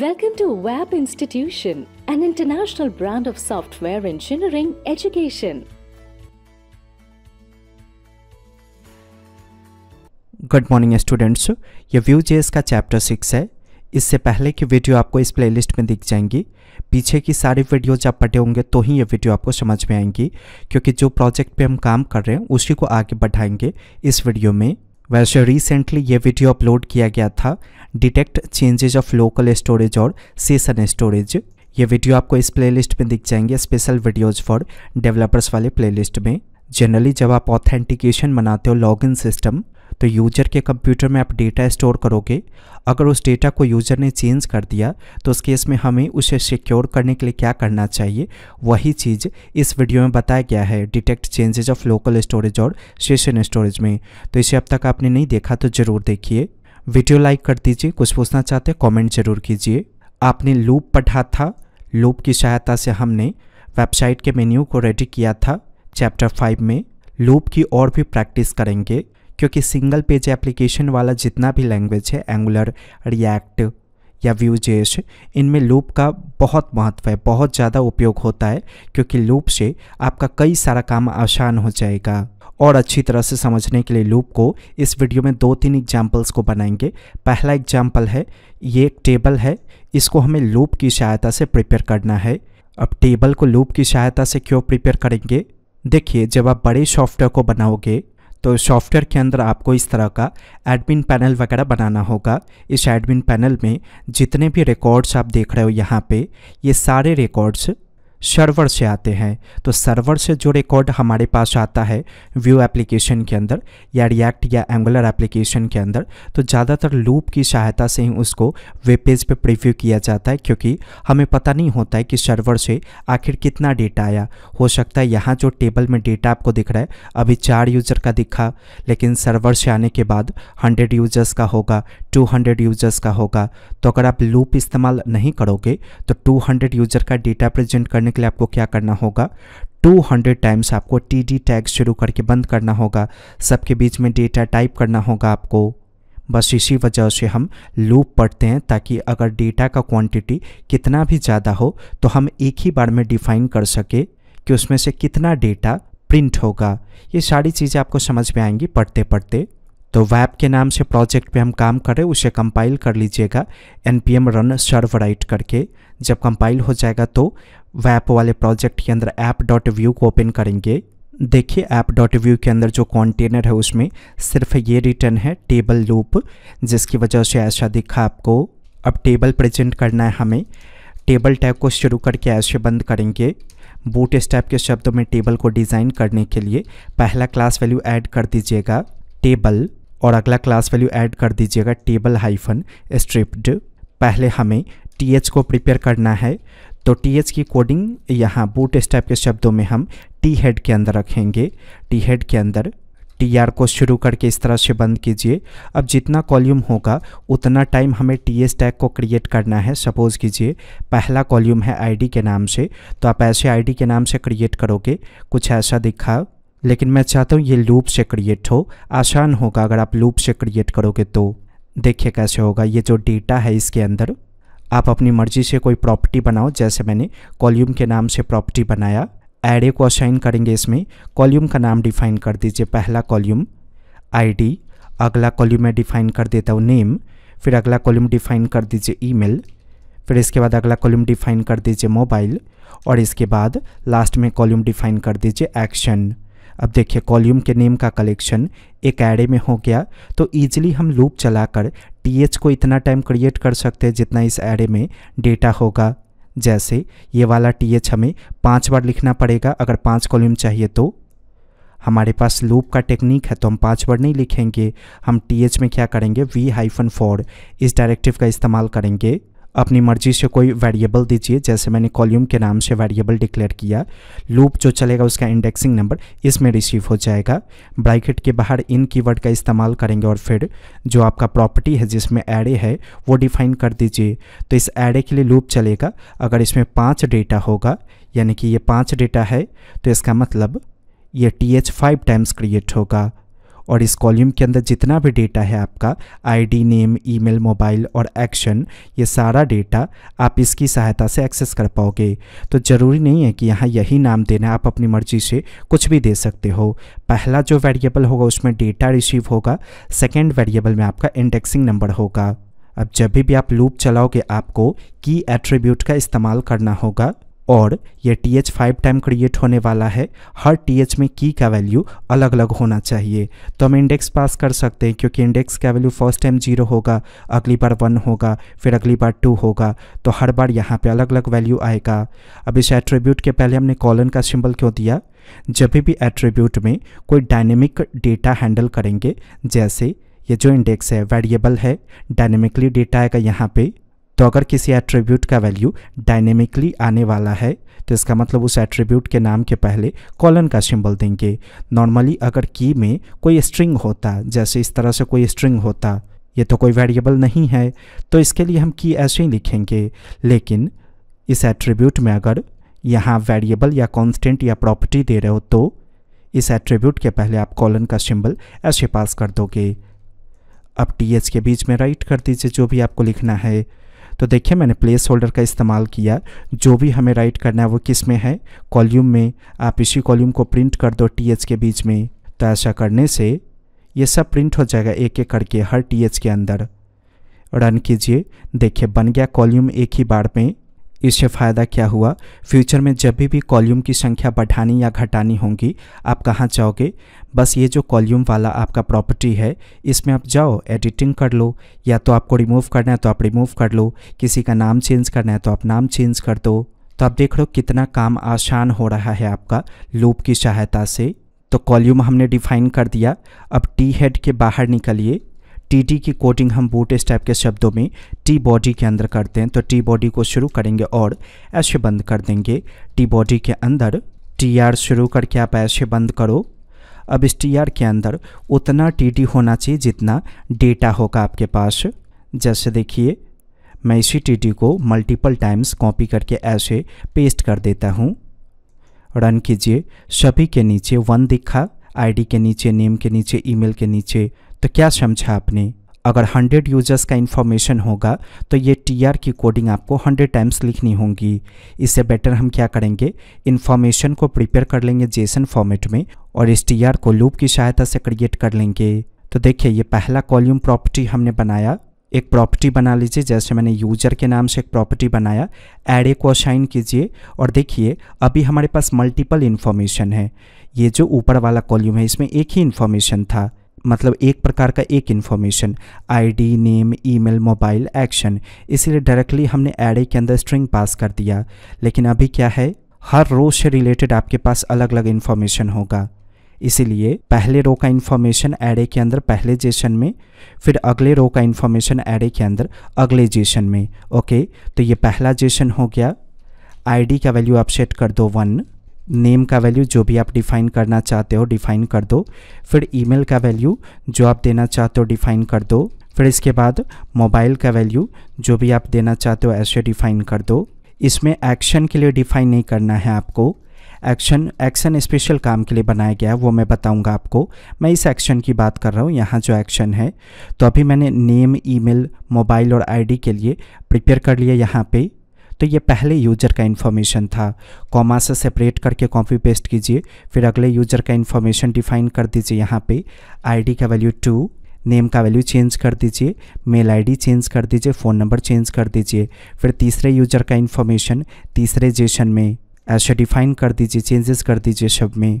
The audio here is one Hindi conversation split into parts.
Welcome to WAP Institution, an international brand of software engineering education. Good morning students ये व्यू जेस का चैप्टर सिक्स है इससे पहले की वीडियो आपको इस प्लेलिस्ट में दिख जाएंगी पीछे की सारी वीडियो जब पढ़े होंगे तो ही ये वीडियो आपको समझ में आएंगी क्योंकि जो प्रोजेक्ट पे हम काम कर रहे हैं उसी को आगे बढ़ाएंगे इस वीडियो में वैसे रिसेंटली ये वीडियो अपलोड किया गया था detect changes of local storage और सेशन स्टोरेज ये वीडियो आपको इस प्लेलिस्ट में दिख जाएंगे स्पेशल वीडियोज फॉर डेवलपर्स वाले प्लेलिस्ट में जनरली जब आप ऑथेंटिकेशन बनाते हो लॉगिन सिस्टम तो यूजर के कंप्यूटर में आप डेटा स्टोर करोगे अगर उस डेटा को यूजर ने चेंज कर दिया तो उस केस में हमें उसे सिक्योर करने के लिए क्या करना चाहिए वही चीज़ इस वीडियो में बताया गया है detect changes of local storage और सेशन स्टोरेज में तो इसे अब तक आपने नहीं देखा तो ज़रूर देखिए वीडियो लाइक कर दीजिए कुछ पूछना चाहते हैं कॉमेंट जरूर कीजिए आपने लूप पढ़ा था लूप की सहायता से हमने वेबसाइट के मेन्यू को रेडी किया था चैप्टर फाइव में लूप की और भी प्रैक्टिस करेंगे क्योंकि सिंगल पेज एप्लीकेशन वाला जितना भी लैंग्वेज है एंगुलर रिएक्ट या व्यू जेस इनमें लूप का बहुत महत्व है बहुत ज़्यादा उपयोग होता है क्योंकि लूप से आपका कई सारा काम आसान हो जाएगा और अच्छी तरह से समझने के लिए लूप को इस वीडियो में दो तीन एग्जाम्पल्स को बनाएंगे पहला एग्जाम्पल है ये एक टेबल है इसको हमें लूप की सहायता से प्रिपेयर करना है अब टेबल को लूप की सहायता से क्यों प्रिपेयर करेंगे देखिए जब आप बड़े सॉफ्टवेयर को बनाओगे तो सॉफ्टवेयर के अंदर आपको इस तरह का एडमिन पैनल वगैरह बनाना होगा इस एडमिन पैनल में जितने भी रिकॉर्ड्स आप देख रहे हो यहाँ पे ये सारे रिकॉर्ड्स सर्वर से आते हैं तो सर्वर से जो रिकॉर्ड हमारे पास आता है व्यू एप्लीकेशन के अंदर या रिएक्ट या एंगुलर एप्लीकेशन के अंदर तो ज़्यादातर लूप की सहायता से ही उसको वेब पेज पर प्रीव्यू किया जाता है क्योंकि हमें पता नहीं होता है कि सर्वर से आखिर कितना डेटा आया हो सकता है यहाँ जो टेबल में डेटा आपको दिख रहा है अभी चार यूज़र का दिखा लेकिन सर्वर से आने के बाद हंड्रेड यूजर्स का होगा टू हंड्रेड यूजर्स का होगा तो अगर आप लूप इस्तेमाल नहीं करोगे तो टू हंड्रेड यूजर का डेटा प्रेजेंट करने के लिए आपको क्या करना होगा 200 टाइम्स आपको टी डी टैग शुरू करके बंद करना होगा सबके बीच में डेटा टाइप करना होगा आपको बस इसी वजह से हम लूप पढ़ते हैं ताकि अगर डेटा का क्वांटिटी कितना भी ज़्यादा हो तो हम एक ही बार में डिफाइन कर सके कि उसमें से कितना डेटा प्रिंट होगा ये सारी चीज़ें आपको समझ में आएंगी पढ़ते पढ़ते तो वैप के नाम से प्रोजेक्ट पे हम काम कर रहे हैं उसे कंपाइल कर लीजिएगा N P M run serve right करके जब कंपाइल हो जाएगा तो वैप वाले प्रोजेक्ट के अंदर ऐप डॉट व्यू को ओपन करेंगे देखिए ऐप डॉट व्यू के अंदर जो कॉन्टेनर है उसमें सिर्फ ये रिटर्न है टेबल लूप जिसकी वजह से ऐसा दिखा आपको अब टेबल प्रेजेंट करना है हमें टेबल टैप को शुरू करके ऐसे बंद करेंगे बूट स्टैप के शब्दों में टेबल को डिज़ाइन करने के लिए पहला क्लास वैल्यू ऐड कर दीजिएगा टेबल और अगला क्लास वैल्यू ऐड कर दीजिएगा टेबल हाइफन स्ट्रिप्ड पहले हमें टी एच को प्रिपेयर करना है तो टी एच की कोडिंग यहाँ बूट स्टैप के शब्दों में हम टी हेड के अंदर रखेंगे टी हेड के अंदर टी आर को शुरू करके इस तरह से बंद कीजिए अब जितना कॉल्यूम होगा उतना टाइम हमें टी एस टैग को क्रिएट करना है सपोज़ कीजिए पहला कॉल्यूम है आईडी के नाम से तो आप ऐसे आईडी के नाम से क्रिएट करोगे कुछ ऐसा दिखा लेकिन मैं चाहता हूँ ये लूप से क्रिएट हो आसान होगा अगर आप लूप से क्रिएट करोगे तो देखिए कैसे होगा ये जो डेटा है इसके अंदर आप अपनी मर्जी से कोई प्रॉपर्टी बनाओ जैसे मैंने कॉल्यूम के नाम से प्रॉपर्टी बनाया एरे को असाइन करेंगे इसमें कॉल्यूम का नाम डिफाइन कर दीजिए पहला कॉल्यूम आईडी अगला कॉल्यूम मैं डिफाइन कर देता हूँ नेम फिर अगला कॉल्यूम डिफाइन कर दीजिए ईमेल फिर इसके बाद अगला कॉल्यूम डिफाइन कर दीजिए मोबाइल और इसके बाद लास्ट में कॉल्यूम डिफाइन कर दीजिए एक्शन अब देखिए कॉल्यूम के नेम का कलेक्शन एक एरे में हो गया तो ईजिली हम लूप चलाकर टीएच को इतना टाइम क्रिएट कर सकते हैं जितना इस एरे में डेटा होगा जैसे ये वाला टीएच हमें पाँच बार लिखना पड़ेगा अगर पाँच कॉल्यूम चाहिए तो हमारे पास लूप का टेक्निक है तो हम पाँच बार नहीं लिखेंगे हम टी एच में क्या करेंगे वी हाइफन फोर इस डायरेक्टिव का इस्तेमाल करेंगे अपनी मर्जी से कोई वेरिएबल दीजिए जैसे मैंने कॉल्यूम के नाम से वेरिएबल डिक्लेयर किया लूप जो चलेगा उसका इंडेक्सिंग नंबर इसमें रिसीव हो जाएगा ब्राइकेट के बाहर इन कीवर्ड का इस्तेमाल करेंगे और फिर जो आपका प्रॉपर्टी है जिसमें एरे है वो डिफाइन कर दीजिए तो इस एरे के लिए लूप चलेगा अगर इसमें पाँच डेटा होगा यानी कि ये पाँच डेटा है तो इसका मतलब ये T H five times create होगा और इस कॉल्यूम के अंदर जितना भी डेटा है आपका आईडी नेम ईमेल मोबाइल और एक्शन ये सारा डेटा आप इसकी सहायता से एक्सेस कर पाओगे तो ज़रूरी नहीं है कि यहाँ यही नाम देना आप अपनी मर्जी से कुछ भी दे सकते हो पहला जो वेरिएबल होगा उसमें डेटा रिसीव होगा सेकेंड वेरिएबल में आपका इंडेक्सिंग नंबर होगा अब जब भी आप लूप चलाओगे आपको की एट्रीब्यूट का इस्तेमाल करना होगा और ये T H five time create होने वाला है हर टी एच में की का वैल्यू अलग अलग होना चाहिए तो हम इंडेक्स पास कर सकते हैं क्योंकि इंडेक्स का वैल्यू फर्स्ट टाइम जीरो होगा अगली बार वन होगा फिर अगली बार टू होगा तो हर बार यहाँ पे अलग अलग वैल्यू आएगा अब इस एट्रीब्यूट के पहले हमने कॉलन का सिंबल क्यों दिया जब भी एट्रीब्यूट में कोई डायनेमिक डेटा हैंडल करेंगे जैसे ये जो इंडेक्स है वेरिएबल है डायनेमिकली डेटा आएगा यहाँ पर तो अगर किसी एट्रीब्यूट का वैल्यू डायनेमिकली आने वाला है तो इसका मतलब उस एट्रीब्यूट के नाम के पहले कॉलन का सिंबल देंगे नॉर्मली अगर की में कोई स्ट्रिंग होता जैसे इस तरह से कोई स्ट्रिंग होता ये तो कोई वेरिएबल नहीं है तो इसके लिए हम की ऐसे ही लिखेंगे लेकिन इस एट्रीब्यूट में अगर यहाँ वेरिएबल या कॉन्स्टेंट या प्रॉपर्टी दे रहे हो तो इस एट्रीब्यूट के पहले आप कॉलन का सिंबल ऐसे पास कर दोगे अब टी के बीच में राइट कर दीजिए जो भी आपको लिखना है तो देखिए मैंने प्लेस होल्डर का इस्तेमाल किया जो भी हमें राइट करना है वो किस में है कॉल्यूम में आप इसी कॉल्यूम को प्रिंट कर दो टी के बीच में तो ऐसा करने से ये सब प्रिंट हो जाएगा एक एक करके हर टी के अंदर रन कीजिए देखिए बन गया कॉल्यूम एक ही बार में इससे फ़ायदा क्या हुआ फ्यूचर में जब भी भी कॉल्यूम की संख्या बढ़ानी या घटानी होगी आप कहाँ जाओगे बस ये जो कॉल्यूम वाला आपका प्रॉपर्टी है इसमें आप जाओ एडिटिंग कर लो या तो आपको रिमूव करना है तो आप रिमूव कर लो किसी का नाम चेंज करना है तो आप नाम चेंज कर दो तो आप देख लो कितना काम आसान हो रहा है आपका लूप की सहायता से तो कॉल्यूम हमने डिफाइन कर दिया अब टी हेड के बाहर निकलिए टी की कोटिंग हम बूट टाइप के शब्दों में टी बॉडी के अंदर करते हैं तो टी बॉडी को शुरू करेंगे और ऐसे बंद कर देंगे टी बॉडी के अंदर टी आर शुरू करके आप ऐसे बंद करो अब इस टी आर के अंदर उतना टी टी होना चाहिए जितना डेटा होगा आपके पास जैसे देखिए मैं इसी टी टी को मल्टीपल टाइम्स कॉपी करके ऐसे पेस्ट कर देता हूँ रन कीजिए सभी के नीचे वन दिखा आईडी के नीचे नेम के नीचे ईमेल के नीचे तो क्या समझा आपने अगर 100 यूजर्स का इन्फॉर्मेशन होगा तो ये टी की कोडिंग आपको 100 टाइम्स लिखनी होगी इससे बेटर हम क्या करेंगे इन्फॉर्मेशन को प्रिपेयर कर लेंगे जेसन फॉर्मेट में और इस टी को लूप की सहायता से क्रिएट कर लेंगे तो देखिए ये पहला कॉल्यूम प्रॉपर्टी हमने बनाया एक प्रॉपर्टी बना लीजिए जैसे मैंने यूजर के नाम से एक प्रॉपर्टी बनाया एड को असाइन कीजिए और देखिए अभी हमारे पास मल्टीपल इन्फॉर्मेशन है ये जो ऊपर वाला कॉल्यूम है इसमें एक ही इन्फॉर्मेशन था मतलब एक प्रकार का एक information ID name email mobile action इसीलिए डायरेक्टली हमने एडे के अंदर स्ट्रिंग पास कर दिया लेकिन अभी क्या है हर रो से रिलेटेड आपके पास अलग अलग इन्फॉर्मेशन होगा इसीलिए पहले रो का इन्फॉर्मेशन एडे के अंदर पहले जेशन में फिर अगले रो का इन्फॉर्मेशन एडे के अंदर अगले जेशन में ओके तो ये पहला जेशन हो गया आईडी का वैल्यू आप सेट कर दो वन नेम का वैल्यू जो भी आप डिफाइन करना चाहते हो डिफाइन कर दो फिर ईमेल का वैल्यू जो आप देना चाहते हो डिफाइन कर दो फिर इसके बाद मोबाइल का वैल्यू जो भी आप देना चाहते हो ऐसे डिफाइन कर दो इसमें एक्शन के लिए डिफाइन नहीं करना है आपको एक्शन एक्शन स्पेशल काम के लिए बनाया गया है वो मैं बताऊंगा आपको मैं इस एक्शन की बात कर रहा हूँ यहाँ जो एक्शन है तो अभी मैंने नेम ईमेल मोबाइल और आईडी के लिए प्रिपेयर कर लिया यहाँ पे तो ये पहले यूजर का इन्फॉर्मेशन था कॉमा से सेपरेट करके कॉपी पेस्ट कीजिए फिर अगले यूजर का इन्फॉर्मेशन डिफाइन कर दीजिए यहाँ पे आईडी का वैल्यू टू नेम का वैल्यू चेंज कर दीजिए मेल आईडी चेंज कर दीजिए फ़ोन नंबर चेंज कर दीजिए फिर तीसरे यूजर का इन्फॉर्मेशन तीसरे जेशन में ऐसे डिफाइन कर दीजिए चेंजेस कर दीजिए सब में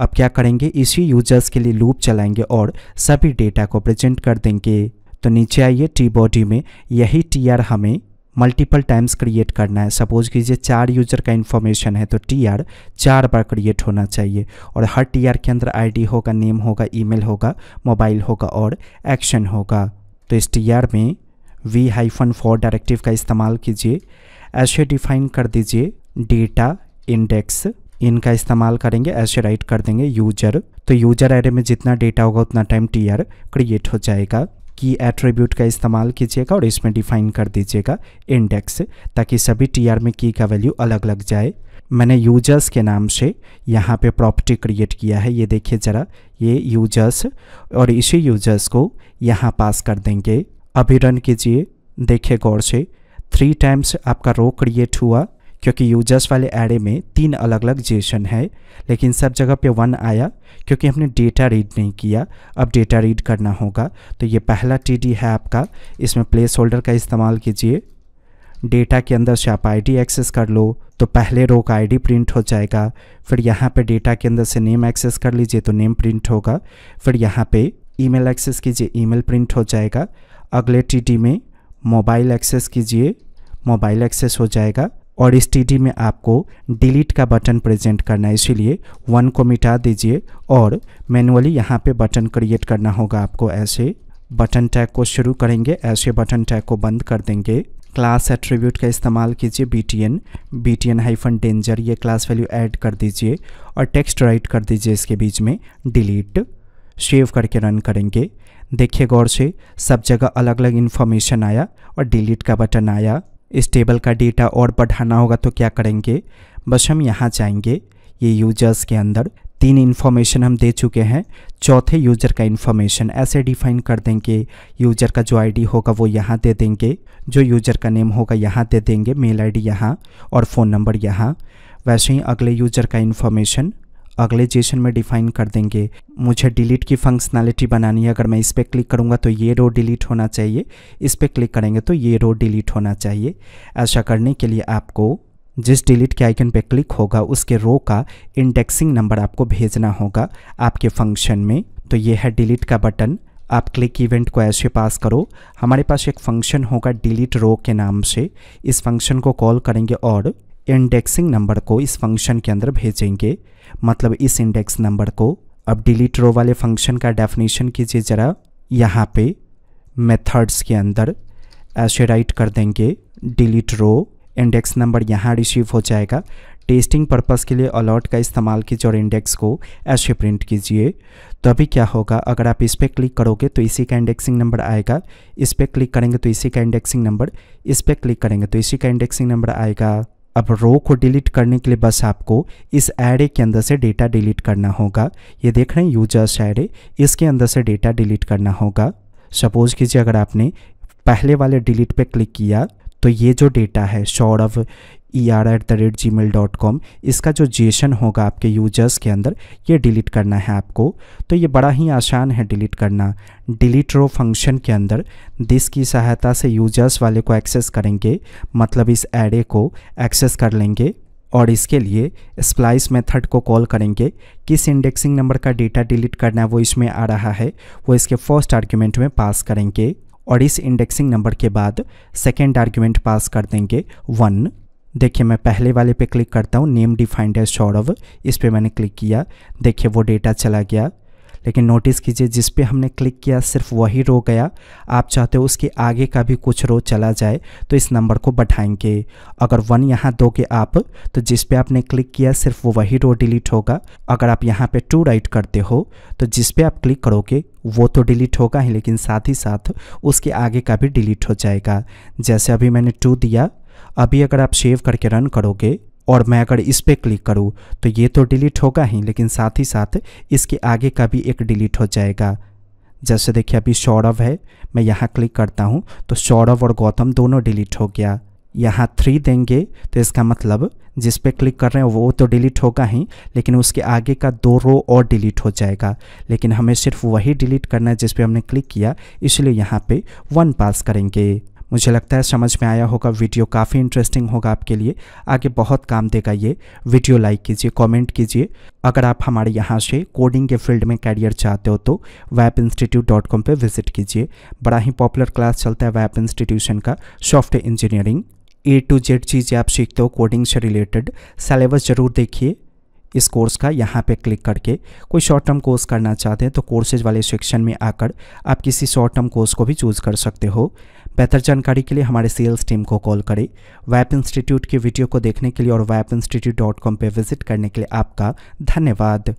अब क्या करेंगे इसी यूजर्स के लिए लूप चलाएंगे और सभी डेटा को प्रेजेंट कर देंगे तो नीचे आइए टी बॉडी में यही टी आर हमें मल्टीपल टाइम्स क्रिएट करना है सपोज कीजिए चार यूजर का इन्फॉर्मेशन है तो टी आर चार बार क्रिएट होना चाहिए और हर टी आर के अंदर आई डी होगा नेम होगा ईमेल होगा मोबाइल होगा और एक्शन होगा तो इस टी आर में वी हाइफन फॉर डायरेक्टिव का इस्तेमाल कीजिए ऐसे डिफाइन कर दीजिए डेटा इंडेक्स इनका इस्तेमाल करेंगे ऐसे राइट कर देंगे यूजर तो यूजर एरे में जितना डेटा होगा उतना टाइम टी आर क्रिएट हो जाएगा की एट्रीब्यूट का इस्तेमाल कीजिएगा और इसमें डिफाइन कर दीजिएगा इंडेक्स ताकि सभी टी में की का वैल्यू अलग अलग जाए मैंने यूजर्स के नाम से यहाँ पे प्रॉपर्टी क्रिएट किया है ये देखिए ज़रा ये यूजर्स और इसी यूजर्स को यहाँ पास कर देंगे अभी रन कीजिए देखिए गौर से थ्री टाइम्स आपका रो क्रिएट हुआ क्योंकि यूजर्स वाले एरे में तीन अलग अलग जेसन है लेकिन सब जगह पे वन आया क्योंकि हमने डेटा रीड नहीं किया अब डेटा रीड करना होगा तो ये पहला टी है आपका इसमें प्लेस होल्डर का इस्तेमाल कीजिए डेटा के अंदर से आप आईडी एक्सेस कर लो तो पहले रो का आईडी प्रिंट हो जाएगा फिर यहाँ पे डेटा के अंदर से नेम एक्सेस कर लीजिए तो नेम प्रिंट होगा फिर यहाँ पे ईमेल एक्सेस कीजिए ईमेल प्रिंट हो जाएगा अगले टीडी में मोबाइल एक्सेस कीजिए मोबाइल एक्सेस हो जाएगा और इस टी में आपको डिलीट का बटन प्रेजेंट करना है इसीलिए वन को मिटा दीजिए और मैनुअली यहाँ पे बटन क्रिएट करना होगा आपको ऐसे बटन टैग को शुरू करेंगे ऐसे बटन टैग को बंद कर देंगे क्लास एट्रीब्यूट का इस्तेमाल कीजिए B T N B T N hyphen danger ये क्लास वैल्यू ऐड कर दीजिए और टेक्स्ट राइट कर दीजिए इसके बीच में डिलीट सेव करके रन करेंगे देखिए गौर से सब जगह अलग अलग इन्फॉर्मेशन आया और डिलीट का बटन आया इस टेबल का डेटा और बढ़ाना होगा तो क्या करेंगे बस हम यहाँ जाएंगे ये यूजर्स के अंदर तीन इन्फॉर्मेशन हम दे चुके हैं चौथे यूजर का इन्फॉर्मेशन ऐसे डिफाइन कर देंगे यूजर का जो आईडी होगा वो यहाँ दे देंगे जो यूजर का नेम होगा यहाँ दे देंगे मेल आईडी यहाँ और फ़ोन नंबर यहाँ वैसे ही अगले यूजर का इन्फॉर्मेशन अगले जेशन में डिफाइन कर देंगे मुझे डिलीट की फंक्शनैलिटी बनानी है अगर मैं इस पर क्लिक करूँगा तो ये रो डिलीट होना चाहिए इस पर क्लिक करेंगे तो ये रो डिलीट होना चाहिए ऐसा करने के लिए आपको जिस डिलीट के आइकन पे क्लिक होगा उसके रो का इंडेक्सिंग नंबर आपको भेजना होगा आपके फंक्शन में तो ये है डिलीट का बटन आप क्लिक इवेंट को ऐसे पास करो हमारे पास एक फंक्शन होगा डिलीट रो के नाम से इस फंक्शन को कॉल करेंगे और इंडेक्सिंग नंबर को इस फंक्शन के अंदर भेजेंगे मतलब इस इंडेक्स नंबर को अब डिलीट रो वाले फंक्शन का डेफिनेशन कीजिए ज़रा यहाँ पे मेथड्स के अंदर ऐसे राइट कर देंगे डिलीट रो इंडेक्स नंबर यहाँ रिसीव हो जाएगा टेस्टिंग पर्पस के लिए अलॉट का इस्तेमाल कीजिए और इंडेक्स को ऐसे प्रिंट कीजिए तो अभी क्या होगा अगर आप इस पर क्लिक करोगे तो इसी का इंडेक्सिंग नंबर आएगा इस पर क्लिक करेंगे तो इसी का इंडेक्सिंग नंबर इस पर क्लिक करेंगे तो इसी का इंडेक्सिंग नंबर आएगा अब रो को डिलीट करने के लिए बस आपको इस एरे के अंदर से डेटा डिलीट करना होगा ये देख रहे हैं यूजर्स एरे इसके अंदर से डेटा डिलीट करना होगा सपोज कीजिए अगर आपने पहले वाले डिलीट पे क्लिक किया तो ये जो डेटा है Saurabh E R at the rate Gmail dot com इसका जो जेसन होगा आपके यूजर्स के अंदर ये डिलीट करना है आपको तो ये बड़ा ही आसान है डिलीट करना डिलीट रो फंक्शन के अंदर दिस की सहायता से यूजर्स वाले को एक्सेस करेंगे मतलब इस एडे को एक्सेस कर लेंगे और इसके लिए स्प्लाइस मेथड को कॉल करेंगे किस इंडेक्सिंग नंबर का डेटा डिलीट करना है वो इसमें आ रहा है वो इसके फर्स्ट आर्ग्यूमेंट में पास करेंगे और इस इंडेक्सिंग नंबर के बाद सेकेंड आर्ग्यूमेंट पास कर देंगे वन देखिए मैं पहले वाले पे क्लिक करता हूँ नेम डिफाइंड है सौरभ इस पर मैंने क्लिक किया देखिए वो डेटा चला गया लेकिन नोटिस कीजिए जिस पे हमने क्लिक किया सिर्फ वही रो गया आप चाहते हो उसके आगे का भी कुछ रो चला जाए तो इस नंबर को बढ़ाएंगे अगर वन यहाँ दोगे आप तो जिस पे आपने क्लिक किया सिर्फ वो वही रो डिलीट होगा अगर आप यहाँ पे टू राइट करते हो तो जिस पे आप क्लिक करोगे वो तो डिलीट होगा ही लेकिन साथ ही साथ उसके आगे का भी डिलीट हो जाएगा जैसे अभी मैंने टू दिया अभी अगर आप सेव करके रन करोगे और मैं अगर इस पर क्लिक करूँ तो ये तो डिलीट होगा ही लेकिन साथ ही साथ इसके आगे का भी एक डिलीट हो जाएगा जैसे देखिए अभी सौरभ है मैं यहाँ क्लिक करता हूँ तो सौरभ और गौतम दोनों डिलीट हो गया यहाँ थ्री देंगे तो इसका मतलब जिस पे क्लिक कर रहे हैं वो तो डिलीट होगा ही लेकिन उसके आगे का दो रो और डिलीट हो जाएगा लेकिन हमें सिर्फ वही डिलीट करना है जिस पे हमने क्लिक किया इसलिए यहाँ पे वन पास करेंगे मुझे लगता है समझ में आया होगा वीडियो काफ़ी इंटरेस्टिंग होगा आपके लिए आगे बहुत काम देगा ये वीडियो लाइक कीजिए कमेंट कीजिए अगर आप हमारे यहाँ से कोडिंग के फील्ड में कैरियर चाहते हो तो वैप इंस्टीट्यूट डॉट कॉम पर विजिट कीजिए बड़ा ही पॉपुलर क्लास चलता है वैप इंस्टीट्यूशन का software engineering A to Z चीज़ें आप सीखते हो कोडिंग से रिलेटेड सेलेबस ज़रूर देखिए इस कोर्स का यहाँ पे क्लिक करके कोई शॉर्ट टर्म कोर्स करना चाहते हैं तो कोर्सेज वाले सेक्शन में आकर आप किसी शॉर्ट टर्म कोर्स को भी चूज़ कर सकते हो बेहतर जानकारी के लिए हमारे सेल्स टीम को कॉल करें वैप इंस्टीट्यूट की वीडियो को देखने के लिए और वैप इंस्टीट्यूट डॉट कॉम पर विजिट करने के लिए आपका धन्यवाद